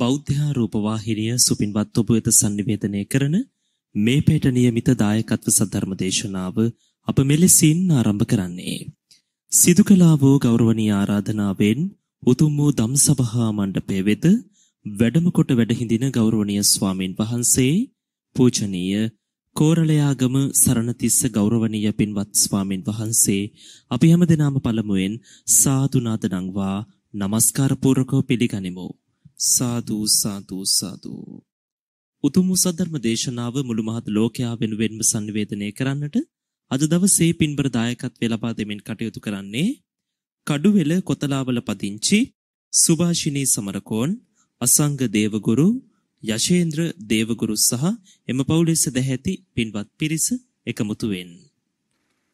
බෞද්ධහා රූපවාහිනිය සුපින්වත් ඔබ වෙත sannivedanaya කරන මේ පිට નિયમિત දායකත්ව සද්ධර්ම දේශනාව අප මෙලෙසින් ආරම්භ කරන්නේ සිදු කළා වූ ගෞරවනීය ආරාධනාවෙන් උතුම් වූ ධම්සභා මණ්ඩපයේ වෙත වැඩම කොට වැඩහිඳින ගෞරවනීය ස්වාමින් වහන්සේ පූජනීය කෝරළයාගම සරණතිස්ස ගෞරවනීය පින්වත් ස්වාමින් වහන්සේ අපි හැමදෙනාම පළමුවෙන් සාදු නාද නංවා নমස්කාර පූර්වකව පිළිගනිමු සාදු සාදු සාදු උතුම් සද්ධර්ම දේශනාව මුළු මහත් ලෝකයා වෙනුවෙන්ම sannivedanaya කරන්නට අද දවසේ පින්බර දායකත්වය ලබා දෙමින් කටයුතු කරන්නේ කඩුවෙල කොතලාවල පදිංචි සුභාෂිනී සමරකෝන් අසංග දේවගුරු යශේන්ද්‍ර දේවගුරු සහ එම පවුලේ සදැහැති පින්වත් පිරිස එකමුතු වෙන්නේ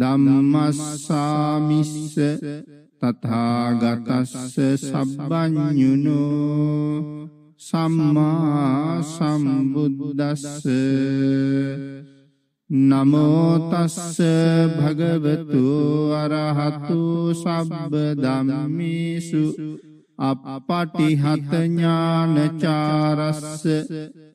ධම්මස්සාමිස්ස තථාගතස්ස සබ්බඤුනෝ සම්මා සම්බුද්දස්ස නමෝ තස්ස භගවතු අරහතු සබ්බ ධම්මේසු අපපටිහත ඥානචාරස්ස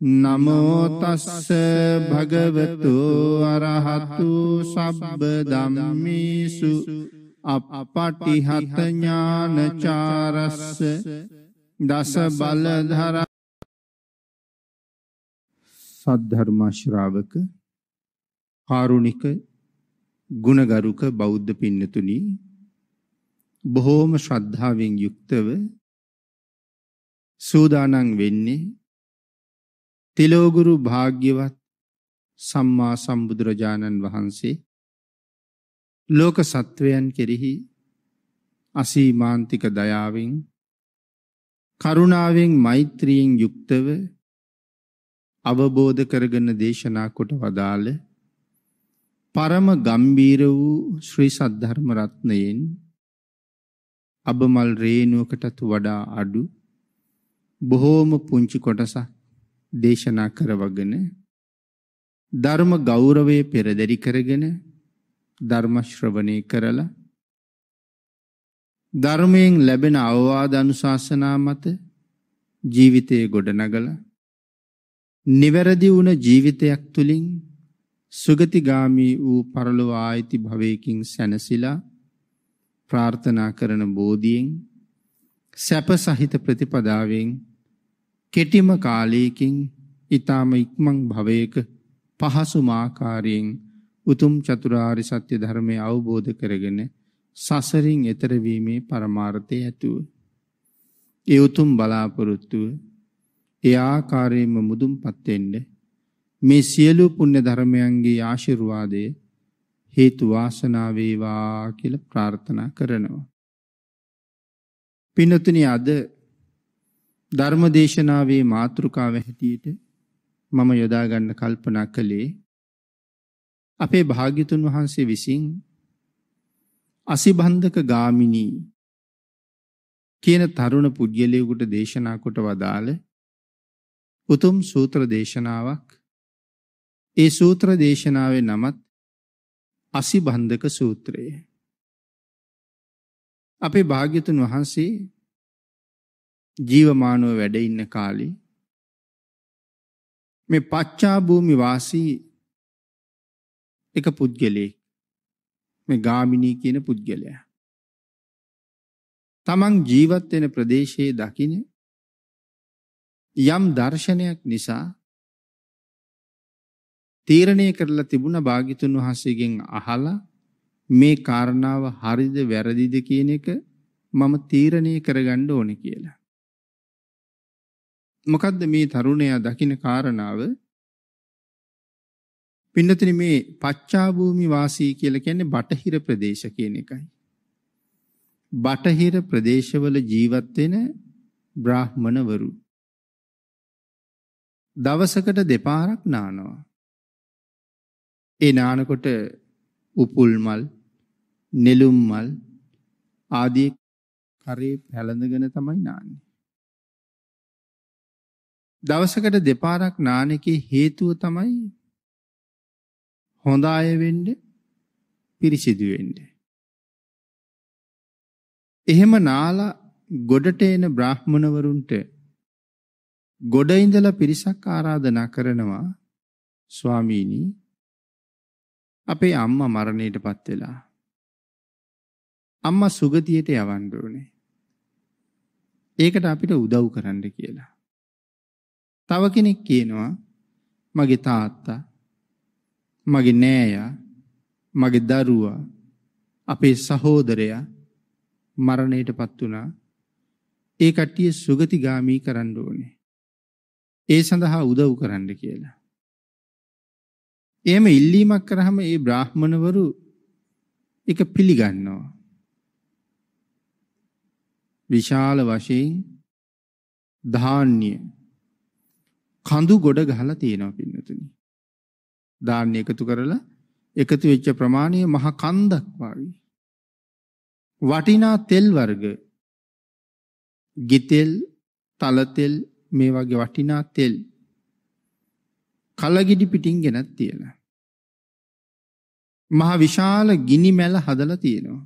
නමෝතස්ස භගවතු අරහතු සබ්බ දම්මිසු අපපටිහතඥානචාරස්ස දස බලධර සද්ධර්මාශ්‍රාවක කාරුණික ගුණගරුක බෞද්ධ පින්නතුනි බොහෝම ශ්‍රද්ධාවෙන් යුක්තව සූදානම් වෙන්නේ තිලෝගුරු භාග්‍යවත් සම්මා සම්බුදුරජාණන් වහන්සේ ලෝක සත්වයන් කෙරෙහි අසීමාන්තික දයාවෙන් කරුණාවෙන් මෛත්‍රියෙන් යුක්තව අවබෝධ කරගෙන දේශනා කොට වදාළ පරම ගම්බීර වූ ශ්‍රී සද්ධර්ම රත්නයෙන් අබමල් රේණුවකටත් වඩා අඩු බොහෝම පුංචි කොටසක් දේශනා කරවගෙන ධර්ම ගෞරවය පෙරදරි කරගෙන ධර්ම ශ්‍රවණය කරලා ධර්මයෙන් ලැබෙන අවවාද අනුශාසනා මත ජීවිතයේ ගොඩනගලා නිවැරදි වුණ ජීවිතයක් තුලින් සුගතිගාමී වූ පරලොව ආයිති භවයකින් සැනසিলা ප්‍රාර්ථනා කරන බෝධියෙන් සැප සහිත ප්‍රතිපදාවෙන් කෙටිම කාලයකින් ඊටාම ඉක්මන් භවයක පහසු මාකාරයෙන් උතුම් චතුරාර්ය සත්‍ය ධර්මය අවබෝධ කරගෙන සසරින් එතර වීමේ පරමාර්ථය ඇතුව ඒ උතුම් බලාපොරොත්තුව ඒ ආකාරයෙන්ම මුදුන්පත් වෙන්න මේ සියලු පුණ්‍ය ධර්මයන්ගේ ආශිර්වාදය හේතු වාසනා වේවා කියලා ප්‍රාර්ථනා කරනවා. පින්තුනි අද ධර්මදේශනාවේ මාතෘකාව හැටියට මම යොදා ගන්න කල්පනා කළේ අපේ භාග්‍යතුන් වහන්සේ විසින් අසිබන්ධක ගාමිනී කියන තරුණ පුජ්‍යලයෙකුට දේශනා කොට වදාළ උතුම් සූත්‍ර දේශනාවක් ඒ සූත්‍ර දේශනාවේ නමත් අසිබන්ධක සූත්‍රය අපේ භාග්‍යතුන් වහන්සේ ජීවමානව වැඩ ඉන්න කාලේ මේ පච්චා භූමි වාසී එක පුද්ගලයෙක් මේ ගාමිණී කියන පුද්ගලයා තමන් ජීවත් වෙන ප්‍රදේශයේ දකින යම් දර්ශනයක් නිසා තීරණය කරලා තිබුණ භාග්‍යතුන් වහන්සේගෙන් අහලා මේ කාරණාව හරිද වැරදිද කියන එක මම තීරණය කරගන්න ඕනේ කියලා. මොකද්ද මේ තරුණයා දකින කාරණාව? පින්නතින මේ පච්චා භූමි වාසී කියලා කියන්නේ බටහිර ප්‍රදේශ කියන එකයි. බටහිර ප්‍රදේශවල ජීවත් වෙන බ්‍රාහ්මණවරු දවසකට දෙපාරක් නානවා. ඒ නානකොට උපුල් මල්, නෙළුම් මල් ආදී කරේ පැලඳගෙන තමයි නාන්නේ. දවසකට දෙපාරක් නාන එකේ හේතුව තමයි හොඳ අය වෙන්න පිරිසිදු වෙන්න. එහෙම නාලා ගොඩට එන බ්‍රාහ්මණවරුන්ට ගොඩ ඉඳලා පිරිසක් ආරාධනා කරනවා ස්වාමීනි අපේ අම්මා මරණයටපත් වෙලා අම්මා සුගතියට යවන්න ඕනේ. ඒකට අපිට උදව් කරන්න කියලා. තව කෙනෙක් කියනවා මගේ තාත්තා මගේ නෑයා මගේ දරුවා අපේ සහෝදරයා මරණයටපත් වුණා ඒ කට්ටිය සුගතිගාමි කරන්න ඕනේ ඒ සඳහා උදව් කරන්න කියලා එහෙම ඉල්ලීමක් කරාම ඒ බ්‍රාහ්මණවරු එක පිළිගන්නවා විශාල වශයෙන් ධාන්‍ය කඳු ගොඩ ගහලා තියෙනවා පින්නතුනි. දාන්න එකතු කරලා එකතු වෙච්ච ප්‍රමාණය මහ කන්දක් වගේ. වටිනා තෙල් වර්ග ගිතෙල්, තලතෙල් මේ වගේ වටිනා තෙල් කලගිඩි පිටින් ගෙනත් තියෙනවා. මහ විශාල ගිනි මැල හදලා තියෙනවා.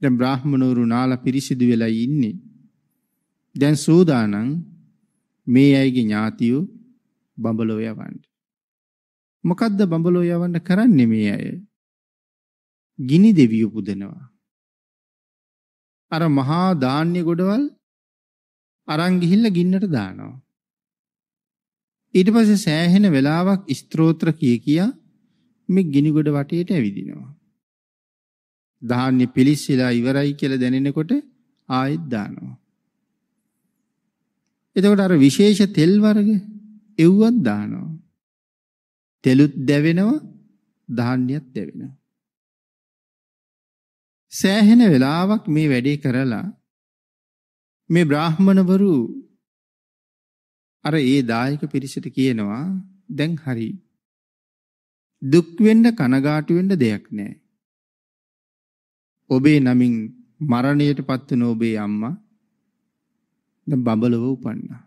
දැන් බ්‍රාහ්මණවරු නාලා පිරිසිදු වෙලා ඉන්නේ. දැන් සූදානම් මේ අයගේ ඥාතියෝ බඹලෝ යවන්න. මොකද්ද බඹලෝ යවන්න කරන්නේ මේ අය? ගිනි දෙවියෝ පුදනවා. අර මහා ධාන්‍ය ගොඩවල් අරන් ගිහිල්ලා ගින්නට දානවා. ඊට පස්සේ සෑහෙන වෙලාවක් ස්ත්‍රෝත්‍ර කිය කියා මේ ගිනි ගොඩ වටේට ඇවිදිනවා. ධාන්‍ය පිලිස්සලා ඉවරයි කියලා දැනෙනකොට ආයෙත් දානවා. එතකොට අර විශේෂ තෙල් වර්ග එව්වත් දානවා. තෙලුත් දැවෙනවා, ධාන්‍යත් දැවෙනවා. සෑහෙන වෙලාවක් මේ වැඩේ කරලා මේ බ්‍රාහ්මණවරු අර ඒ දායක පිරිසට කියනවා දැන් හරි දුක් වෙන්න කනගාටු වෙන්න දෙයක් නැහැ. ඔබේ නමින් මරණයටපත් වන ඔබේ අම්මා දැන් බඹලව උපන්නා.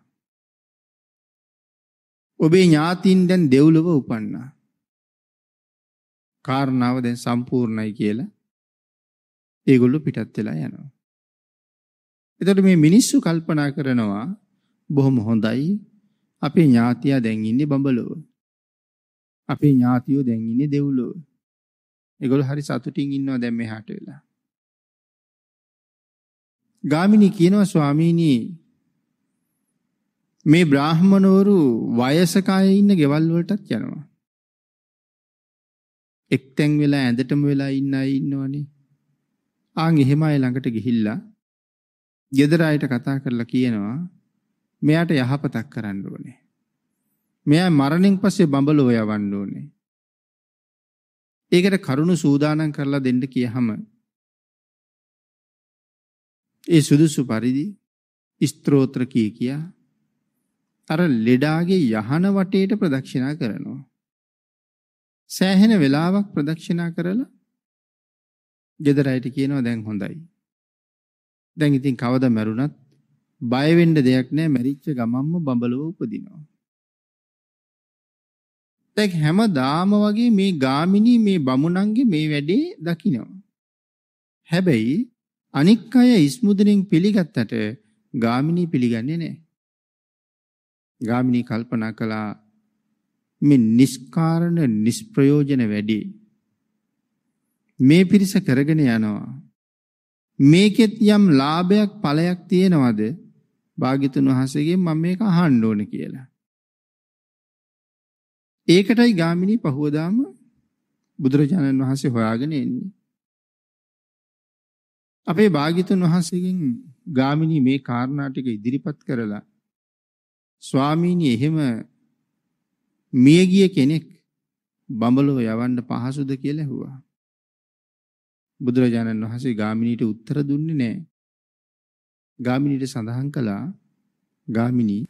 ඔබේ ඥාතීන් දැන් දෙව්ලොව උපන්නා. කාරණාව දැන් සම්පූර්ණයි කියලා ඒගොල්ලෝ පිටත් වෙලා යනවා. එතකොට මේ මිනිස්සු කල්පනා කරනවා බොහොම හොඳයි අපේ ඥාතියා දැන් ඉන්නේ බඹලොව. අපේ ඥාතියෝ දැන් ඉන්නේ දෙව්ලොව. ඒගොල්ලෝ හරි සතුටින් ඉන්නවා දැන් මෙහාට වෙලා. ගාමිණී කියනවා ස්වාමීනි මේ බ්‍රාහ්මණවරු වයසක අය ඉන්න ගෙවල් වලටත් යනවා. එක්තෙන් වෙලා ඇඳටම වෙලා ඉන්න අය ඉන්නවනේ. ආන් එහෙම අය ළඟට ගිහිල්ලා ගෙදර අයට කතා කරලා කියනවා මෙයාට යහපතක් කරන්න ඕනේ. මෙයා මරණින් පස්සේ බඹලොව යවන්න ඕනේ. ඒකට කරුණු සූදානම් කරලා දෙන්න කියහම ඒ සුදුසු පරිදි ස්ත්‍රෝත්‍ර කී කියා අර ලෙඩාගේ යහන වටේට ප්‍රදක්ෂිනා කරනවා. සෑහෙන වෙලාවක් ප්‍රදක්ෂිනා කරලා ගෙදරයිට කියනවා දැන් හොඳයි. දැන් ඉතින් කවදා මැරුණත් බය වෙන්න දෙයක් නැහැ මැරිච්ච ගමම්ම බඹලව උපදිනවා. දැන් හැමදාම වගේ මේ ගාමිණී මේ බමුණන්ගේ මේ වැඩේ දකිනවා. හැබැයි අනික් අය ඉස්මුදෙනින් පිළිගත්තට ගාමිණී පිළිගන්නේ නැහැ. ගාමිණී කල්පනා කළා මේ නිස්කාරණ නිෂ්ප්‍රයෝජන වැඩි මේ පිරිස කරගෙන යනවා මේකෙත් යම් ලාභයක් ඵලයක් තියෙනවද භාග්‍යතුන් වහන්සේගෙන් මම මේක අහන්න ඕන කියලා ඒකටයි ගාමිණී පහුවදාම බුදුරජාණන් වහන්සේ හොයාගෙන එන්නේ අපේ භාග්‍යතුන් වහන්සේගෙන් ගාමිණී මේ කාරණා ටික ඉදිරිපත් කරලා ස්වාමීනි එහෙම මිය ගිය කෙනෙක් බඹලව යවන්න පහසුද කියලා ඇහුවා. බුදුරජාණන් වහන්සේ ගාමිණීට උත්තර දුන්නේ නැහැ. ගාමිණීට සඳහන් කළා ගාමිණී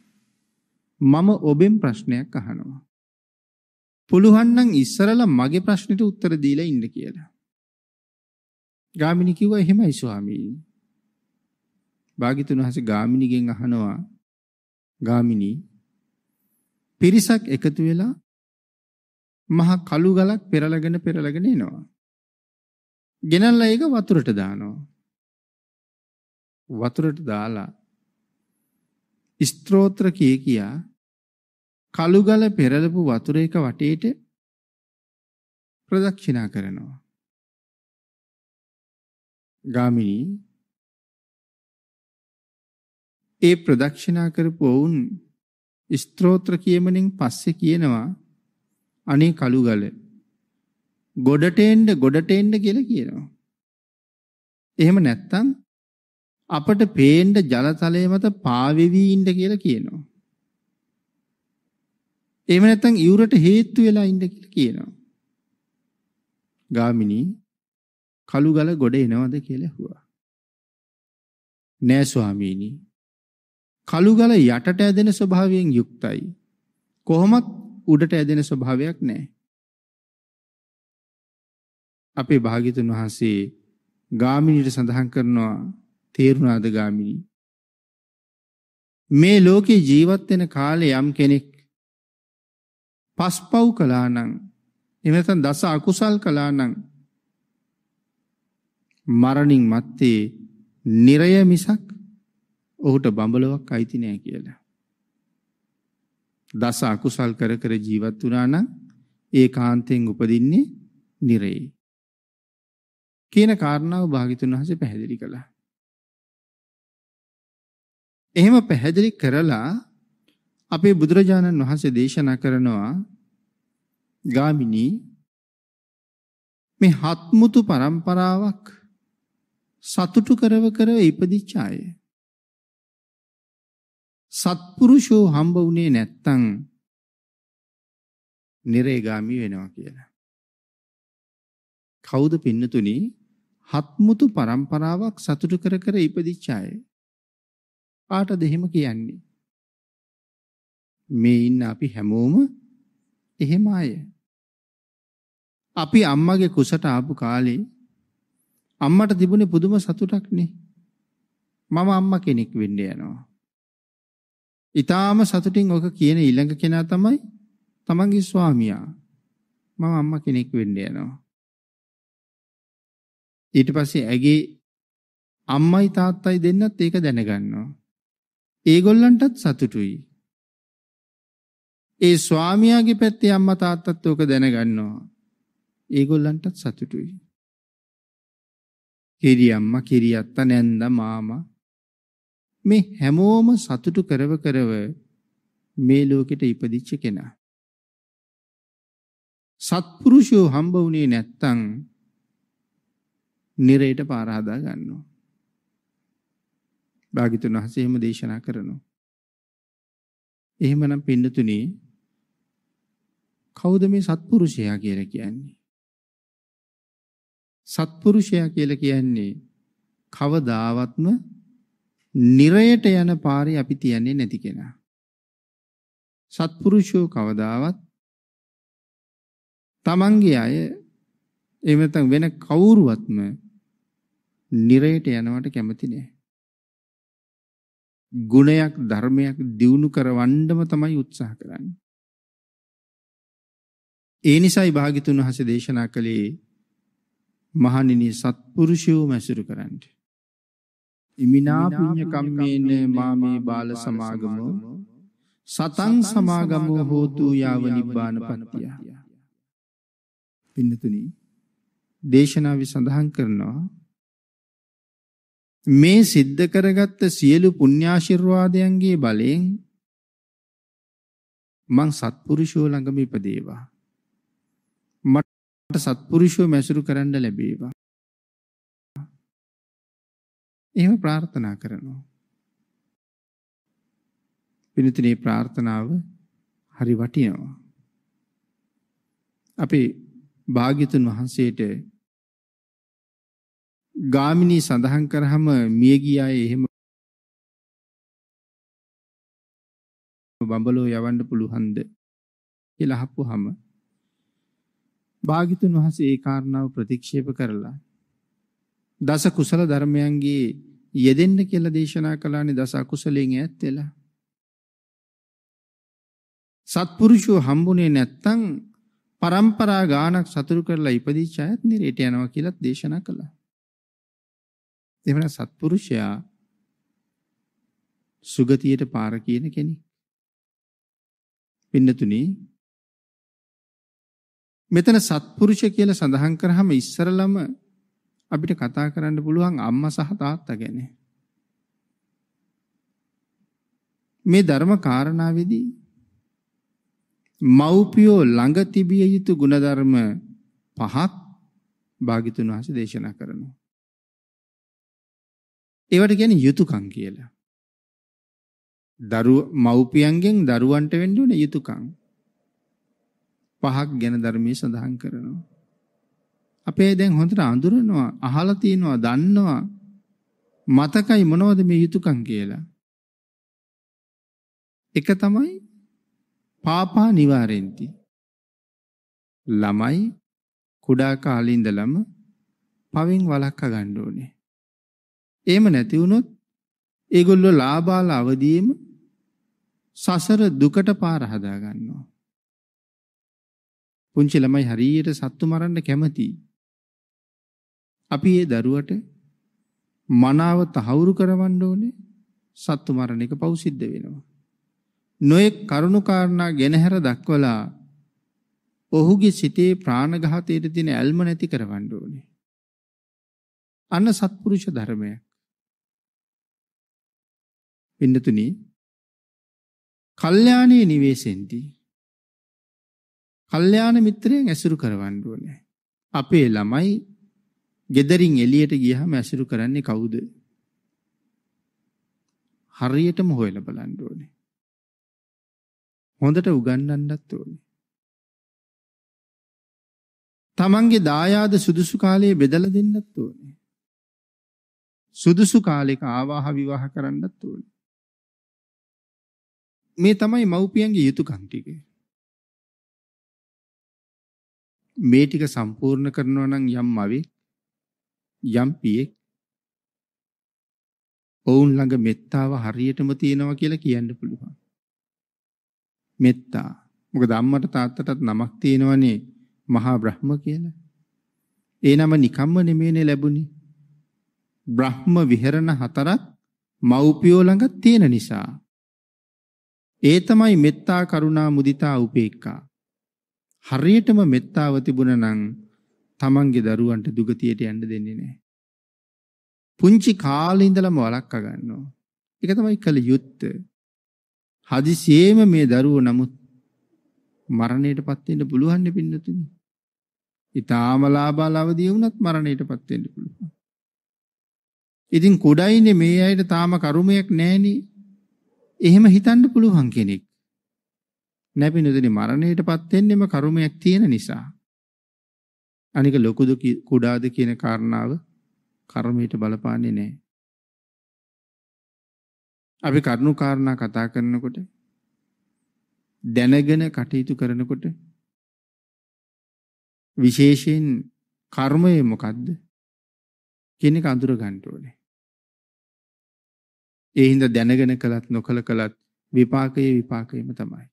මම ඔබෙන් ප්‍රශ්නයක් අහනවා. පුළුවන් නම් ඉස්සරලා මගේ ප්‍රශ්නෙට උත්තර දීලා ඉන්න කියලා. ගාමිණී කිව්වා එහෙමයි ස්වාමීනි. භාග්‍යතුන් වහන්සේ ගාමිණීගෙන් අහනවා ගාමිණී පිරිසක් එකතු වෙලා මහා කළු ගලක් පෙරලගෙන පෙරලගෙන එනවා. ගෙනල්ලා ඒක වතුරට දානවා. වතුරට දාලා ස්ත්‍රෝත්‍ර කී කියා කළු ගල පෙරලපු වතුර එක වටේට ප්‍රදක්ෂිනා කරනවා. ගාමිණී ඒ ප්‍රදක්ෂිනා කරපු ඔවුන් ස්ත්‍රෝත්‍ර කියමනින් පස්සේ කියනවා අනේ කළුගල ගොඩට එන්න ගොඩට එන්න කියලා කියනවා. එහෙම නැත්තම් අපට පේන්න ජලතලය මත පාවෙවි ඉන්න කියලා කියනවා. එහෙම නැත්තම් ඉවුරට හේතු වෙලා ඉන්න කියලා කියනවා. ගාමිණී කළුගල ගොඩ එනවද කියලා ඇහුවා. නෑ ස්වාමීනි කළුගල යටට ඇදෙන ස්වභාවයෙන් යුක්තයි. කොහොමත් උඩට ඇදෙන ස්වභාවයක් නැහැ. අපේ භාග්‍යතුන් වහන්සේ ගාමිණීට සඳහන් කරනවා තේරුණාද ගාමිණී මේ ලෝකේ ජීවත් වෙන කාලේ යම් කෙනෙක් පස්පව් කළා නම් එමෙතන දස අකුසල් කළා නම් මරණින් මත්තේ නිරය මිසක් ඔහුට බඹලොවක් අයිති නෑ කියලා. දස අකුසල් කර කර ජීවත් වුණා නම් ඒ කාන්තෙන් උපදින්නේ නිරේ. කියන කාරණාව භාගිතුන් වහන්සේ පැහැදිලි කළා. එහෙම පැහැදිලි කරලා අපේ බුදුරජාණන් වහන්සේ දේශනා කරනවා ගාමිණී මේ හත්මුතු પરම්පරාවක් සතුටු කරව කරව ඉපදිච්ච අය. සත්පුරුෂෝ හම්බ වුණේ නැත්තම් නිරේගාමි වෙනවා කියලා. කවුද පින්නතුනි? හත්මුතු પરම්පරාවක් සතුටු කර කර ඉපදිච්ච අය. කාටද එහෙම කියන්නේ? මේ ඉන්න අපි හැමෝම එහෙම අය. අපි අම්මගේ කුසට ආපු කාලේ අම්මට තිබුණේ පුදුම සතුටක් නේ. මම අම්මා කෙනෙක් වෙන්න යනවා. ඊටාම සතුටින් ඔක කියන ඊළඟ කෙනා තමයි තමන්ගේ ස්වාමියා. මම අම්මා කෙනෙක් වෙන්න යනවා. ඊට පස්සේ ඇගේ අම්මයි තාත්තයි දෙන්නත් ඒක දැනගන්නවා. ඒගොල්ලන්ටත් සතුටුයි. ඒ ස්වාමියාගේ පැත්තේ අම්මා තාත්තත් ඕක දැනගන්නවා. ඒගොල්ලන්ටත් සතුටුයි. කිරි අම්මා, කිරි අත්තා, නැන්දා, මාමා මේ හැමෝම සතුටු කරව කරව මේ ලෝකෙට ඉපදිච්ච කෙනා. සත්පුරුෂයෝ හම්බ වුණේ නැත්තම් නිරයට පාර හදා ගන්නවා. භාග්‍යතුන් වහන්සේ එහෙම දේශනා කරනවා. එහෙමනම් පින්නතුනි කවුද මේ සත්පුරුෂයා කියලා කියන්නේ? සත්පුරුෂයා කියලා කියන්නේ කවදාවත්ම නිරයට යන පාරේ අපි තියන්නේ නැති කෙනා. සත්පුරුෂෝ කවදාවත් තමන්ගේ අය එහෙම නැත්නම් වෙන කවුරුවත්ම නිරයට යනවට කැමති නෑ. ගුණයක් ධර්මයක් දියුණු කරවන්නම තමයි උත්සාහ කරන්නේ. ඒ නිසායි භාග්‍යතුන් වහන්සේ දේශනා කළේ මහණෙනි සත්පුරුෂයෝ මැසුරු කරන්නේ ඉමිනා පුඤ්ඤ කම්මේන මාමේ බාල සමාගමෝ සතං සමාගමෝ හෝතු යාව නිබ්බානපත්තිය. පින්නතුනි දේශනාවේ සඳහන් කරනවා මේ සිද්ධ කරගත්ත සියලු පුණ්‍යාශිර්වාදයන්ගේ බලයෙන් මං සත්පුරුෂෝ ළඟම ඉපදේවා. මට සත්පුරුෂෝ මැසුරු කරන්න ලැබේවා. එහෙම ප්‍රාර්ථනා කරනවා. පිනතිනේ ප්‍රාර්ථනාව හරි වටිනවා. අපේ භාග්‍යතුන් වහන්සේට ගාමිණී සඳහන් කරාම මිය ගියාය එහෙම බඹලෝ යවන්න පුළුවන්ද කියලා අහපුවාම භාග්‍යතුන් වහන්සේ ඒ කාරණාව ප්‍රතික්ෂේප කරලා දස කුසල ධර්මයන්ගේ යෙදෙන්න කියලා දේශනා කළානේ දස අකුසලෙන් ඈත් වෙලා. සත්පුරුෂෝ හම්බුනේ නැත්තම් પરම්පරා ගානක් සතුරු කරලා ඉපදිච්ච අයත් නිරේට යනවා කියලා දේශනා කළා. එහෙමනම් සත්පුරුෂයා සුගතියට පාර කියන කෙනෙක්. පින්නතුනි මෙතන සත්පුරුෂ කියලා සඳහන් කරාම ඉස්සරළම අපිට කතා කරන්න පුළුවන් අම්මා සහ තාත්තා ගැන. මේ ධර්ම කාරණාවේදී මව්පියෝ ළඟ තිබිය යුතු ගුණධර්ම පහක් භාග්‍යතුන් වහන්සේ දේශනා කරනවා. ඒවට කියන්නේ යුතුයකම් කියලා. දරු මව්පියන්ගෙන් දරුවන්ට වෙන්න ඕන යුතුයකම් පහක් ගැන ධර්මයේ සඳහන් කරනවා. අපේ දැන් හොඳට අඳුරනවා අහලා තියෙනවා දන්නවා මතකයි මොනවද මේ යුතුයකම් කියලා එක තමයි පාපා නිවාරෙන්ති ළමයි කුඩා කාලේ ඉඳලම පවෙන් වළක්වා ගන්න ඕනේ එහෙම නැති වුණොත් ඒගොල්ලෝ ලාබාල අවදීම සසර දුකට පාර හදා ගන්නවා. පුංචි ළමයි හරියට සත්තු මරන්න කැමතියි. අපි ඒ දරුවට මනාව තහවුරු කරවන්න ඕනේ සත්තු මරණ එක පෞසිද්ධ වෙනවා. නොයෙක් කරුණු කාරණා ගෙනහැර දක්වලා ඔහුගේ සිතේ ප්‍රාණඝාතයට තියෙන ඇල්ම නැති කරවන්න ඕනේ. අන්න සත්පුරුෂ ධර්මයක්. පින්නතුනි, කල්යාණී නිවේසෙන්ති. කල්යාණ මිත්‍රයන් ඇසුරු කරවන්න ඕනේ. අපේ ළමයි gederin එළියට ගියහම ඇසුරු කරන්නේ කවුද? හරියටම හොයලා බලන්න ඕනේ. හොඳට උගන්වන්නත් ඕනේ. තමන්ගේ දායාද සුදුසු කාලයේ බෙදලා දෙන්නත් ඕනේ. සුදුසු කාලයක ආවාහ විවාහ කරන්නත් ඕනේ. මේ තමයි මව්පියන්ගේ යුතුයකම් ටික. මේ ටික සම්පූර්ණ කරනවා නම් යම් මවෙක් යම් පියෙක් ඔවුන් ළඟ මෙත්තාව හරියටම තියෙනවා කියලා කියන්න පුළුවන්. මෙත්තා. මොකද අම්මට තාත්තටත් නමක් තියෙනවනේ මහා බ්‍රහ්ම කියලා. ඒ නම නිකම්ම නෙමෙයිනේ ලැබුණේ. බ්‍රහ්ම විහරණ හතරක් මව්පියෝ ළඟ තියෙන නිසා. ඒ තමයි මෙත්තා කරුණා මුදිතා උපේක්ඛා. හරියටම මෙත්තාව තිබුණා නම් තමන්ගේ දරුවන්ට දුගතියට යන්න දෙන්නේ නැහැ. පුංචි කාලේ ඉඳලම වළක්වා ගන්නවා. ඒක තමයි කළ යුත්තේ. හදිසියෙම මේ දරුවෝ නමුත් මරණයටපත් වෙන්න පුළුවන් දෙපින්නතුනි. ඊටාම ලාභාලවදී වුණත් මරණයටපත් වෙන්න පුළුවන්. ඉතින් කොඩයිනේ මේ අයට තාම කරුමයක් නැහෙනේ. එහෙම හිතන්න පුළුවන් කෙනෙක්. නැපිනුදුනි මරණයටපත් වෙන්නෙම කරුමයක් තියෙන නිසා. අනික ලොකුද කුඩාද කියන කාරණාව කර්මයට බලපාන්නේ නැහැ. අපි කරුණු කාරණා කතා කරනකොට දැනගෙන කටයුතු කරනකොට විශේෂයෙන් කර්මය මොකද්ද කියන එක අඳුර ගන්න ඕනේ. ඒ හින්දා දැනගෙන කළත් නොකල කළත් විපාකයේ විපාකයම තමයි.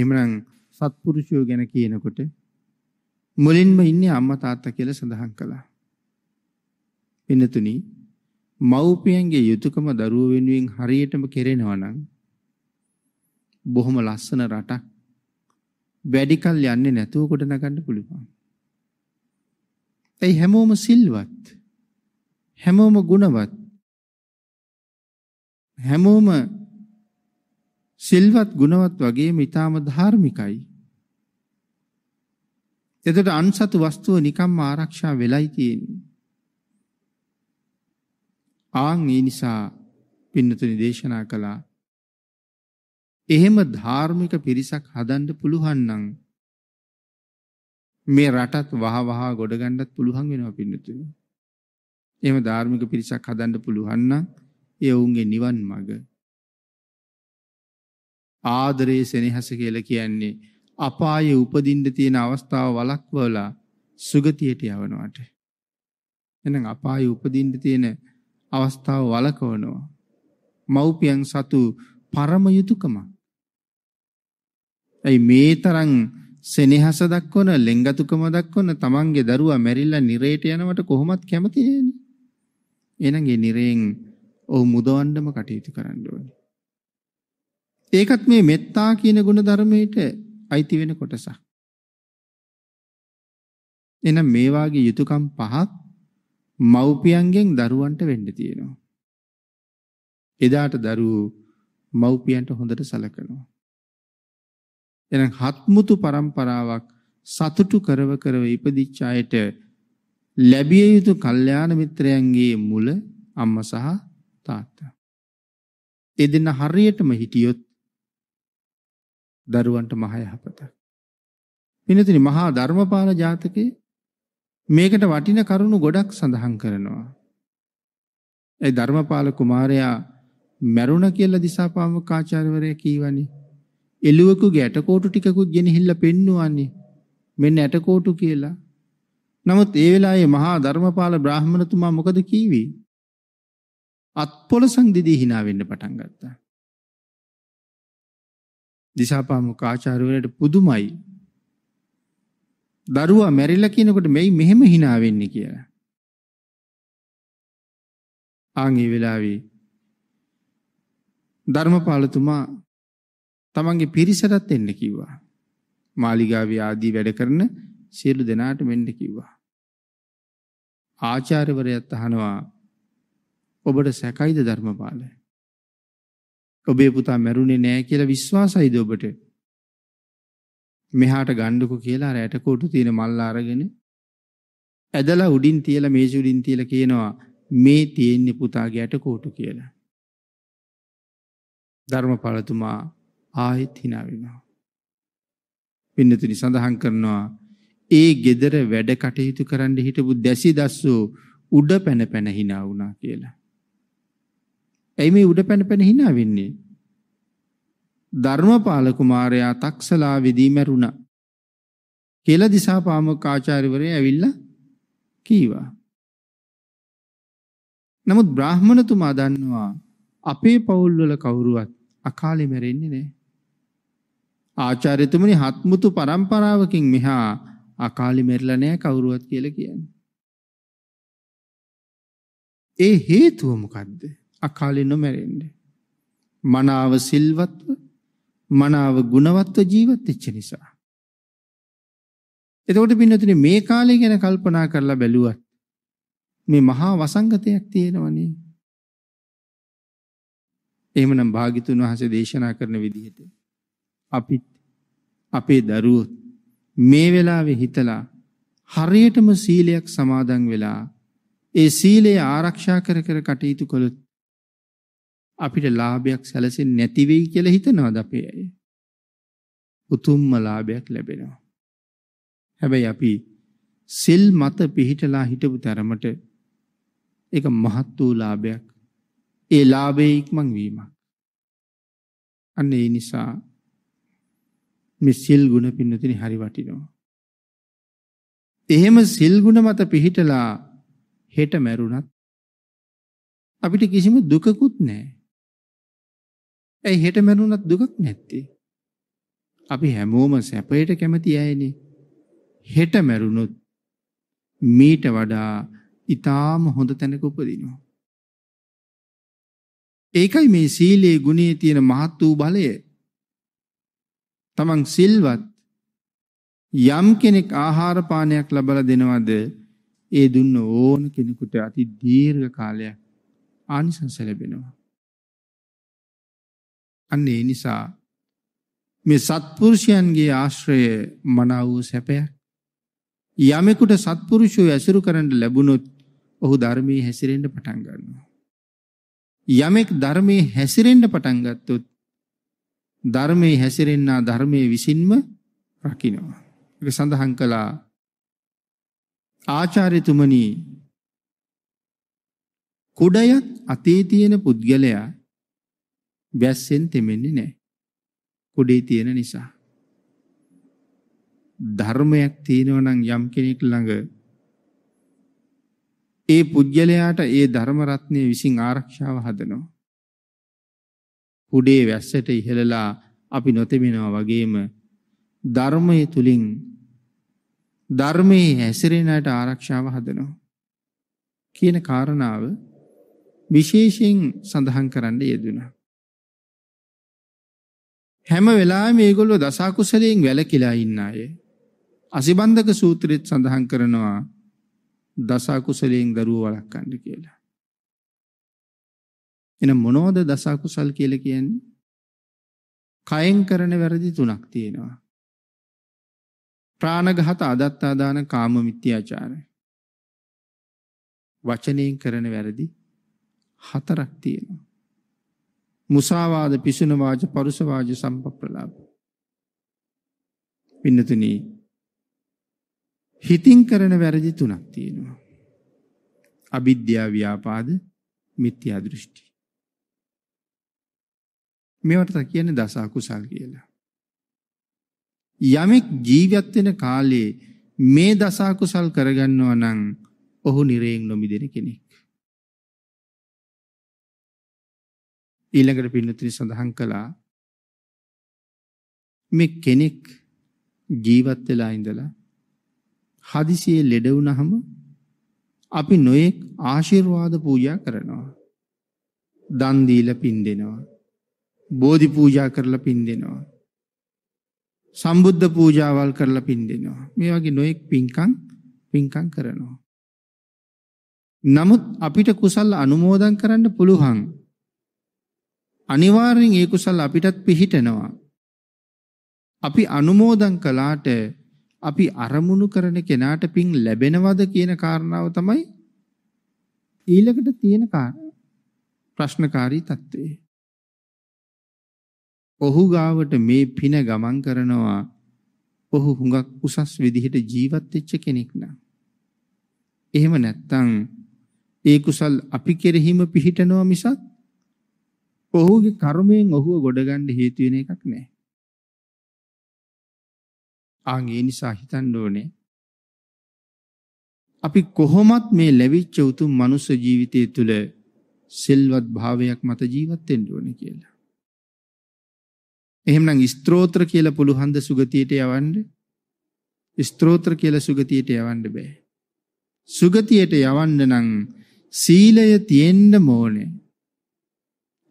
එහෙමනම් සත්පුරුෂයෝ ගැන කියනකොට මුලින්ම ඉන්නේ අම්මා තාත්තා කියලා සඳහන් කළා. වෙනතුනි මව්පියන්ගේ යුතුයකම දරුවෝ වෙනුවෙන් හරියටම කෙරෙනවා නම් බොහොම ලස්සන රටක් වැඩි කල් යන්නේ නැතුව කොට නගන්න පුළුවන්. ඒ හැමෝම සිල්වත් හැමෝම ගුණවත් හැමෝම සිල්වත් ගුණවත් වගේම ඊටාම ධාර්මිකයි එතකොට අන්සතු වස්තුව නිකම්ම ආරක්ෂා වෙලයි තියෙන්නේ. ආන් ඒ නිසා පින්නතුනි දේශනා කළා. එහෙම ධාර්මික පිරිසක් හදන්න පුළුවන් නම් මේ රටත් වහ වහ ගොඩ ගන්නත් පුළුවන් වෙනවා පින්නතුනි. එහෙම ධාර්මික පිරිසක් හදන්න පුළුවන් නම් ඒ වුන්ගේ නිවන් මඟ ආදරේ සෙනෙහස කියලා කියන්නේ අපායේ උපදින්න තියෙන අවස්ථාව වළක්වලා සුගතියට යවනවාට. එහෙනම් අපායේ උපදින්න තියෙන අවස්ථාව වළකවනවා. මව්පියන් සතු පරම යුතුයකම. ඇයි මේ තරම් සෙනෙහස දක්වන ලෙංගතුකම දක්වන තමන්ගේ දරුවා මැරිලා නිරේට යනවට කොහොමත් කැමති නෑනේ. එහෙනම් ඒ නිරයෙන් ඔහු මුදවන්නම කටයුතු කරන්න ඕනේ. ඒකත් මේ මෙත්තා කියන ගුණ ධර්මයේට අයිති වෙන කොටසක්. එහෙනම් මේ වාගේ යුතුයකම් පහක් මව්පියන්ගෙන් දරුවන්ට වෙන්න තියෙනවා. එදාට දරුවෝ මව්පියන්ට හොඳට සැලකනවා. එහෙනම් හත්මුතු પરම්පරාවක් සතුටු කරව කරව ඉපදිච්ච අයට ලැබිය යුතු කල්යාණ මිත්‍රයන්ගේ මුල අම්මා සහ තාත්තා. ඒ දෙන්න හරියටම හිටියොත් දරුවන්ට මහ යහපතක්. පිනතිනි මහා ධර්මපාල ජාතකයේ මේකට වටින කරුණු ගොඩක් සඳහන් කරනවා. ඒ ධර්මපාල කුමාරයා මැරුණ කියලා දිසාපාමොක් ආචාර්යවරයා කීවනේ. එළුවෙකුගේ ඇටකොටු ටිකකුත් ගෙනහිල්ලා පෙන්නුවන්නේ. මෙන්න ඇටකොටු කියලා. නමුත් ඒ වෙලාවේ මහා ධර්මපාල බ්‍රාහ්මණතුමා මොකද කීවේ? අත්පොලසන් දිදී hina වෙන්න පටන් ගත්තා. දිසාපාමුක ආචාර්යවරයාට පුදුමයි. දරුවා මැරිලා කියනකොට මෙයි මෙහෙම hina වෙන්නේ කියලා. ආන් ඒ වෙලාවේ ධර්මපාලතුමා තමන්ගේ පිරිසටත් එන්න කිව්වා. මාලිගාවේ ආදී වැඩ කරන සියලු දෙනාට මෙන්න කිව්වා. ආචාර්යවරයාත් අහනවා ඔබට සැකයිද ධර්මපාලයා? ඔබේ පුතා මැරුණේ නෑ කියලා විශ්වාසයිද ඔබට? මෙහාට ගණ්ඩකෝ කියලා අර ඇටකොටු තියෙන මල්ල අරගෙන ඇදලා උඩින් තියලා මේසු උඩින් තියලා කියනවා මේ තියෙන්නේ පුතාගේ ඇටකොටු කියලා. ධර්මපාලතුමා ආයෙත් hina වෙනවා. පින්නතුනි සඳහන් කරනවා ඒ gedara වැඩ කටයුතු කරන්න හිටපු දැසි දස්සෝ උඩ පැන පැන hina වුණා කියලා. ඇයි මේ උඩ පැන පැන hina වෙන්නේ? ධර්මපාල කුමාරයා තක්සලා වෙදී මැරුණා. කියලා දිසාපාමොක් ආචාර්යවරයා ඇවිල්ලා කීවා. නමුත් බ්‍රාහ්මණතුමා දන්නවා අපේ පවුල්වල කවුරුවත් අකාලේ මැරෙන්නේ නැහැ. ආචාර්යතුමනි හත්මුතු පරම්පරාවකින් මෙහා අකාලේ මැරිලා නැහැ කවුරුවත් කියලා කියන්නේ. ඒ හේතුව මොකද්ද? අකාලේ නොමැරෙන්නේ. මනාව සිල්වත්ව මනාව ගුණවත්ව ජීවත් වෙච්ච නිසා. එතකොට පින්නතුනේ මේ කාලය ගැන කල්පනා කරලා බැලුවත් මේ මහා වසංගතයක් තියෙනවනේ. එහෙමනම් භාගිතුන් වහන්සේ දේශනා කරන විදිහට අපිත් අපේ දරුවොත් මේ වෙලාවේ හිතලා හරියටම සීලයක් සමාදන් වෙලා ඒ සීලය ආරක්ෂා කර කර කටයුතු කළොත් අපිට ලාභයක් සැලසෙන්නේ නැති වෙයි කියලා හිතනවාද අපේ අය? උතුම්ම ලාභයක් ලැබෙනවා. හැබැයි අපි සෙල් මත පිහිටලා හිටපු තරමට ඒක මහත් වූ ලාභයක්. ඒ ලාභයේ ඉක්මන් වීමක්. අන්න ඒ නිසා මේ සිල් ගුණ පින්නතිනි හරි වටිනවා. එහෙම සිල් ගුණ මත පිහිටලා හෙට මැරුණත් අපිට කිසිම දුකකුත් නැහැ. ඇයි හෙට මැරුණත් දුකක් නැත්තේ? අපි හැමෝම සැපයට කැමති අයනේ. හෙට මැරුණොත් මීට වඩා ඊටාම හොඳ තැනක උපදිනවා. ඒකයි මේ සීලේ ගුණයේ තියෙන මහත් වූ බලය. තමන් සිල්වත් යම් කෙනෙක් ආහාර පානයක් ලබලා දෙනවද ඒ දුන්න ඕන කෙනෙකුට අති දීර්ඝ කාලයක් ආනිසංස ලැබෙනවා. අන්න ඒ නිසා මේ සත්පුරුෂයන්ගේ ආශ්‍රය මනාව සැපයක්. යමෙකුට සත්පුරුෂයෝ ඇසුරු කරන්න ලැබුණොත් ඔහු ධර්මයේ හැසිරෙන්න පටන් ගන්නවා. යමෙක් ධර්මයේ හැසිරෙන්න පටන් ගත්තොත් ධර්මයේ හැසිරෙන්නා ධර්මයේ විසින්ම රකින්නවා. ඒක සඳහන් කළා ආචාර්යතුමනි කුඩයත් අතේ තියෙන පුද්ගලයා වැස්සෙන් තෙමෙන්නේ නැහැ. කුඩේ තියෙන නිසා. ධර්මයක් තියෙනවා නම් යම් කෙනෙක් ළඟ ඒ පුජ්‍යලයාට ඒ ධර්ම රත්නය විසින් ආරක්ෂාව හදනවා. කුඩේ වැස්සට ඉහළලා අපි නොතෙමෙනවා වගේම ධර්මයේ තුලින් ධර්මයේ හැසිරෙනට ආරක්ෂාව හදනවා කියන කාරණාව විශේෂයෙන් සඳහන් කරන්න යෙදුණා. හැම වෙලාවෙම මේගොල්ලෝ දසකුසලයෙන් වැළකීලා ඉන්න අය. අසිබන්ධක සූත්‍රෙත් සඳහන් කරනවා දසකුසලයෙන් දරුවෝ වළක්වන්න කියලා. එන මොනෝද දසකුසල් කියලා කියන්නේ? කයෙන් කරන වැරදි තුනක් තියෙනවා. ප්‍රාණඝාත අදත්තාදාන කාම මිත්‍යාචාරය. වචනයෙන් කරන වැරදි හතරක් තියෙනවා. මුසාවාද පිසුන වාච පරුස වාච සම්පප්‍රලාප. පින්නතුනි හිතින් කරන වැරදි තුනක් තියෙනවා. අවිද්‍යාව ව්‍යාපාද මිත්‍යා දෘෂ්ටි. මේවට කියන්නේ දස අකුසල් කියලා. යමෙක් ජීවත් වෙන කාලේ මේ දස අකුසල් කරගන්නවා නම් ඔහු නිරයෙන් නොමිදෙන කෙනෙක්. ඊළඟට පින්නතුනි සඳහන් කළා මේ කෙනෙක් ජීවත් වෙලා ඉඳලා හදිසියෙ ලෙඩ වුණහම අපි නොයෙක් ආශිර්වාද පූජා කරනවා. දන් දීලා පින් දෙනවා. බෝධි පූජා කරලා පින් දෙනවා. සම්බුද්ධ පූජාවල් කරලා පින් දෙනවා. මේ වගේ නොයෙක් පින්කම් පින්කම් කරනවා. නමුත් අපිට කුසල් අනුමෝදන් කරන්න පුළුවන්. අනිවාර්යෙන් ඒ කුසල් අපිටත් පිහිටනවා. අපි අනුමෝදන් කළාට අපි අරමුණු කරන කෙනාට පින් ලැබෙනවද කියන කාරණාව තමයි ඊළඟට තියෙන ප්‍රශ්නකාරී தત્ත්වය. ඔහු ගාවට මේ පින ගමන් කරනවා ඔහු හුඟක් උසස් විදිහට ජීවත් වෙච්ච කෙනෙක් නා. එහෙම නැත්නම් ඒ කුසල් අපි කෙරෙහිම පිහිටනවා මිසක් ඔහුගේ කර්මයෙන් ඔහුව ගොඩගන්න හේතු වෙන එකක් නැහැ. ආන් ඒ නිසා හිතන්න ඕනේ අපි කොහොමත් මේ ලැබිච්ච උතුම් මනුස්ස ජීවිතය තුළ සිල්වත් භාවයක් මත ජීවත් වෙන්න ඕනේ කියලා. එහෙමනම් ස්ත්‍රෝත්‍ර කියලා පුළුවන් ද සුගතියට යවන්න? ස්ත්‍රෝත්‍ර කියලා සුගතියට යවන්න බෑ. සුගතියට යවන්න නම් සීලය තියෙන්න ඕනේ.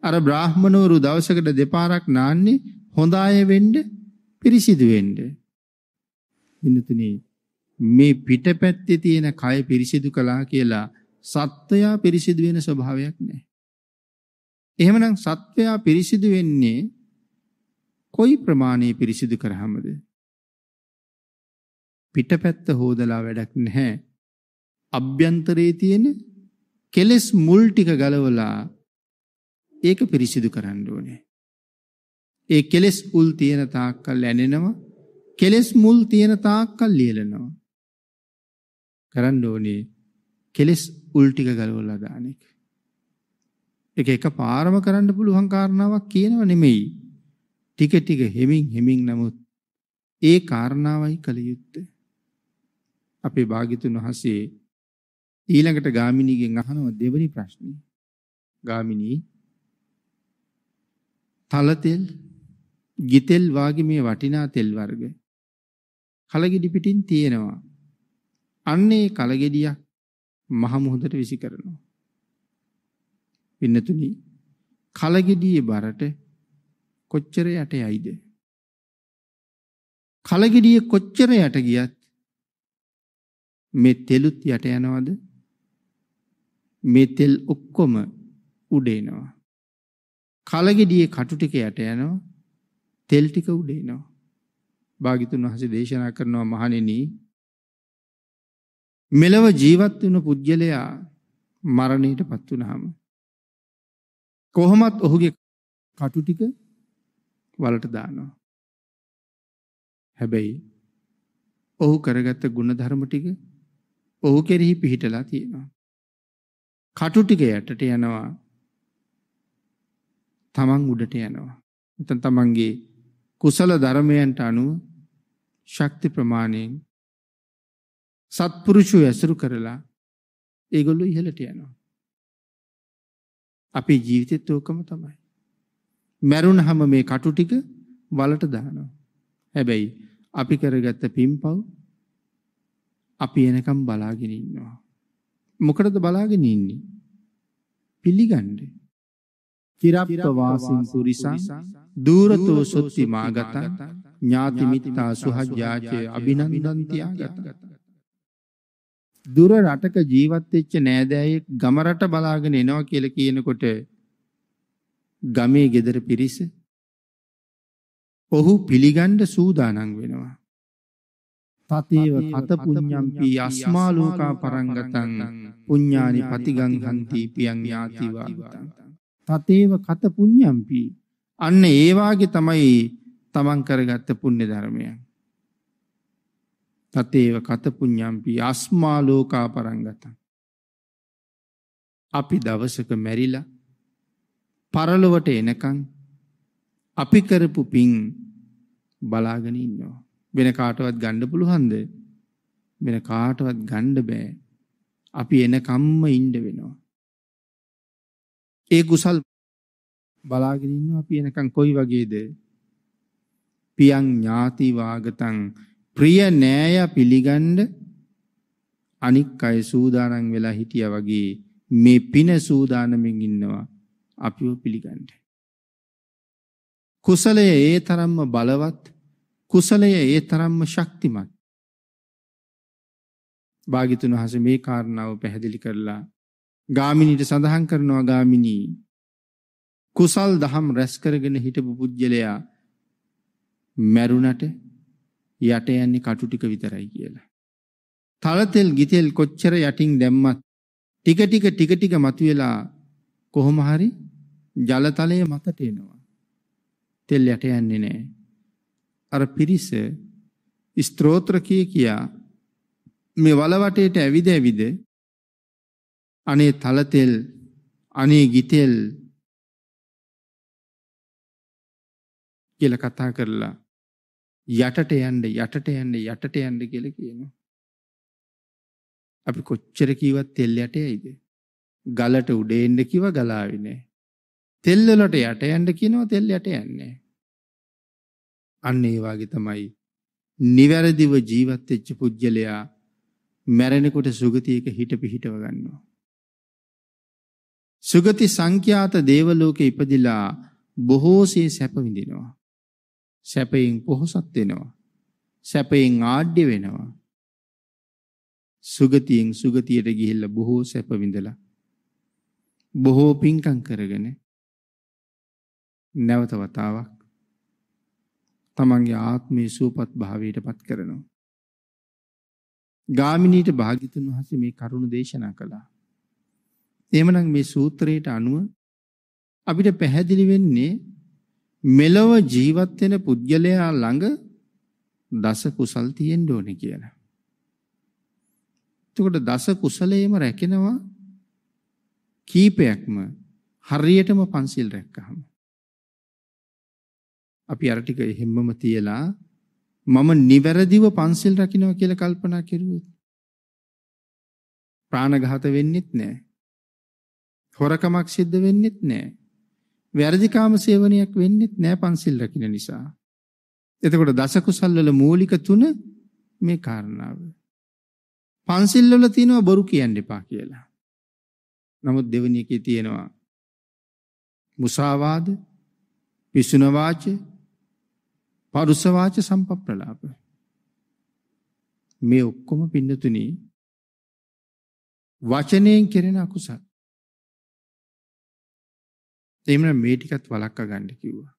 අර බ්‍රාහ්මනවරු දවසකට දෙපාරක් නාන්නේ හොඳ අය වෙන්න පිරිසිදු වෙන්න. මේ පිටපැත්තේ තියෙන කය පිරිසිදු කළා කියලා සත්වයා පිරිසිදු වෙන ස්වභාවයක් නැහැ. එහෙමනම් සත්වයා පිරිසිදු වෙන්නේ කොයි ප්‍රමාණයේ පිරිසිදු කරාමද? පිටපැත්ත හොදලා වැඩක් නැහැ. අභ්‍යන්තරයේ තියෙන කෙලෙස් මුල් ටික ගලවලා ඒක පිරිසිදු කරන්න ඕනේ. ඒ කෙලෙස් උල් තියෙන තාක්කල් ඇනෙනවා. කෙලෙස් මුල් තියෙන තාක්කල් ලියලනවා. කරන්න ඕනේ කෙලෙස් උල් ටික ගලවලා දාන එක. ඒක එක පාරම කරන්න පුළුවන් කාරණාවක් කියනව නෙමෙයි. ටික ටික හෙමින් හෙමින් නමුත් ඒ කාරණාවයි කල යුත්තේ. අපේ භාග්‍යතුන් වහන්සේ ඊළඟට ගාමිණීගෙන් අහනව දෙවෙනි ප්‍රශ්නේ. ගාමිණී තලතෙල්, ගිතෙල් වාගේ මේ වටිනා තෙල් වර්ග කලගෙඩි පිටින් තියෙනවා. අන්නේ කලගෙඩියක් මහ මුහුදට විසි කරනවා. පින්නතුනි කලගෙඩියේ බරට කොච්චර යට යයිද? කලගෙඩිය කොච්චර යට ගියත් මේ තෙලුත් යට යනවද? මේ තෙල් ඔක්කොම උඩ එනවා. කලගෙඩියේ කටු ටික යට යනවා තෙල් ටික උඩ එනවා භාග්‍යතුන් වහන්සේ දේශනා කරනවා මහණෙනි මෙලව ජීවත් වුණු පුජ්‍යලයා මරණයටපත් වුනහම කොහොමත් ඔහුගේ කටු ටික වලට දානවා හැබැයි ඔහු කරගත්ත ಗುಣධර්ම ටික ඔහු කෙරෙහි පිහිටලා තියෙනවා කටු ටික යටට යනවා තමන් උඩට යනවා. නැත්නම් තමන්ගේ කුසල ධර්මයන්ට අනුව ශක්ති ප්‍රමාණයෙන් සත්පුරුෂය ඇසුරු කරලා ඒගොල්ලෝ ඉහළට යනවා. අපේ ජීවිතෙත් ඕකම තමයි. මැරුණහම මේ කටු ටික වලට දානවා. හැබැයි අපි කරගත්ත පින්පව් අපි එනකම් බලාගෙන ඉන්නවා. මොකටද බලාගෙන ඉන්නේ? පිළිගන්නේ චිරප්ප වාසින් පුරිසං දූරතෝ සොත්ති මාගතං ඥාති මිත්තා සුහජ්ජාචේ අභිනන්දන්ති ආගතං දුර රටක ජීවත් වෙච්ච නෑදෑයෙක් ගම රට බලාගෙන එනවා කියලා කියනකොට ගමේ ගෙදර පිරිස ඔහු පිළිගන්න සූදානම් වෙනවා. තතේව කත පුඤ්ඤම්පි අස්මා ලෝකා පරංගතං පුඤ්ඤානි පතිගං හන්ති පියං යාතිවා තතේව කත පුඤ්ඤම්පි අන්න ඒ වාගේ තමයි තමන් කරගත්ත පුණ්‍ය ධර්මයන් තතේව කත පුඤ්ඤම්පි අස්මා ලෝකා පරංගතං අපි දවසක මැරිලා පරලොවට එනකන් අපි කරපු පිං බලාගෙන ඉන්නවා. වෙන කාටවත් ගණ්ඩ පුළුහන්ද වෙන කාටවත් ගණ්ඩ බෑ. අපි එන කම්ම ඉන්ඩ වෙනවා. ඒ කුසල් බලාගෙන ඉන්නවා අපි එනකන් කොයි වගේද? පියං ඥාති වාගතං ප්‍රිය නෑය පිළිගන්න අනික් අය සූදානම් වෙලා හිටියා වගේ මේ පින සූදානමින් ඉන්නවා අපිව පිළිගන්න. කුසලය ඒ තරම්ම බලවත් කුසලය ඒ තරම්ම ශක්තිමත්. භාගිතුන් වහන්සේ මේ කාරණාව පැහැදිලි කරලා ගාමිනීට සඳහන් කරනවා ගාමිනී කුසල් දහම් රැස් කරගෙන හිටපු පුජ්‍යලයා මැරුණට යට යන්නේ කටු ටික විතරයි කියලා. තලතෙල් ගිතෙල් කොච්චර යටින් දැම්මත් ටික ටික ටික ටික මතුවලා කොහොම හරි ජලතලය මතට එනවා. තෙල් යට යන්නේ නැහැ. අර පිරිස ස්ත්‍රෝත්‍ර කිය කියා මේ වලවටේට ඇවිද ඇවිද අනේ තලතෙල් අනේ ගිතෙල් කියලා කතා කරලා යටට යන්න යටට යන්න යටට යන්න කියලා කියනවා. අපි කොච්චර කීවත් තෙල් යට යයිද? ගලට උඩ එන්න කිව ගලාවේ නෑ. තෙල් වලට යට යන්න කියනවා තෙල් යට යන්නේ. අන්න ඒ වගේ තමයි නිවැරදිව ජීවත් වෙච්ච පුජ්‍යලයා මැරෙනකොට සුගතියක හිට පිහිටව ගන්නවා. සුගති සංඛ්‍යාත දේවලෝක ඉපදිලා බොහෝසේ සැප විඳිනවා. සැපයෙන් පොහොසත් වෙනවා. සැපයෙන් ආඩ්‍ය වෙනවා. සුගතියෙන් සුගතියට ගිහිල්ලා බොහෝ සැප විඳලා බොහෝ පින්කම් කරගෙන නැවත වතාවක් තමන්ගේ ආත්මයේ සූපත් භාවයට පත් කරනවා. ගාමිණීට භාග්‍යතුන් වහන්සේ මේ කරුණ දේශනා කළා. එහෙමනම් මේ සූත්‍රයට අනුව අපිට පැහැදිලි වෙන්නේ මෙලව ජීවත් වෙන පුද්ගලයා ළඟ දස කුසල් තියෙන්න ඕනේ කියලා. එතකොට දස කුසලයේම රැකෙනවා කීපයක්ම හරියටම පන්සිල් රැක්කහම. අපි අර ටික හැමම තියලා මම නිවැරදිව පන්සිල් රකින්නවා කියලා කල්පනා කරුවොත් ප්‍රාණඝාත වෙන්නෙත් නෑ. හොරකමක් සිද්ධ වෙන්නෙත් නැහැ. වැරදිකාම සේවනයක් වෙන්නෙත් නැහැ පන්සිල් රකින්න නිසා. එතකොට දස කුසල් වල මූලික තුන මේ කාරණාව. පන්සිල් වල තියෙනවා බොරු කියන්න එපා කියලා. නමුත් දෙවෙනි එකේ තියෙනවා මුසාවාද, විසුන වාච, පරුස වාච සම්පප්‍රලාප. මේ ඔක්කොම පින්නතුණි වචනයෙන් කෙරෙන අකුසල්. එහෙම නම් මේ ටිකත් වළක්වා ගන්න කිව්වා.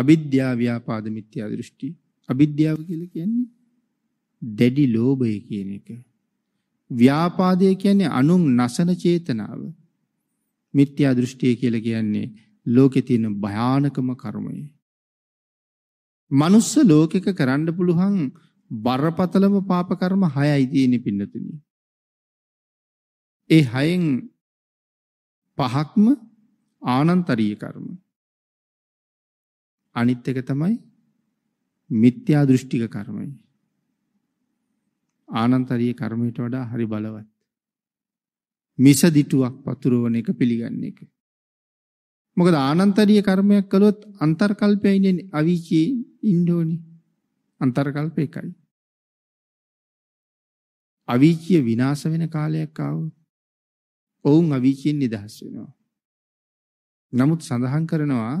අවිද්‍යාව ව්‍යාපාද මිත්‍යා දෘෂ්ටි. අවිද්‍යාව කියලා කියන්නේ දැඩි ලෝභය කියන එක. ව්‍යාපාදය කියන්නේ අනුන් නසන චේතනාව. මිත්‍යා දෘෂ්ටිය කියලා කියන්නේ ලෝකේ තියෙන භයානකම කර්මය. මනුස්ස ලෝකෙක කරන්න පුළුවන් බරපතලම පාප කර්ම 6යි තියෙන්නේ පින්නතුනි. ඒ 6න් පහක්ම ආනන්තරීය කර්ම. අනිත් එක තමයි මිත්‍යා දෘෂ්ටික කර්මය. ආනන්තරීය කර්මයට වඩා හරි බලවත්. මිස දිටුවක් පතුරවන එක පිළිගන්න එක. මොකද ආනන්තරීය කර්මයක් කළොත් අන්තර්කල්පයයිනේ අවීචී ඉන්නෝනේ. අන්තර්කල්ප එකයි. අවීචිය විනාශ වෙන කාලයක් ආවොත් ඔවුන් අවීචියෙන් නිදහස් වෙනවා. නමුත් සඳහන් කරනවා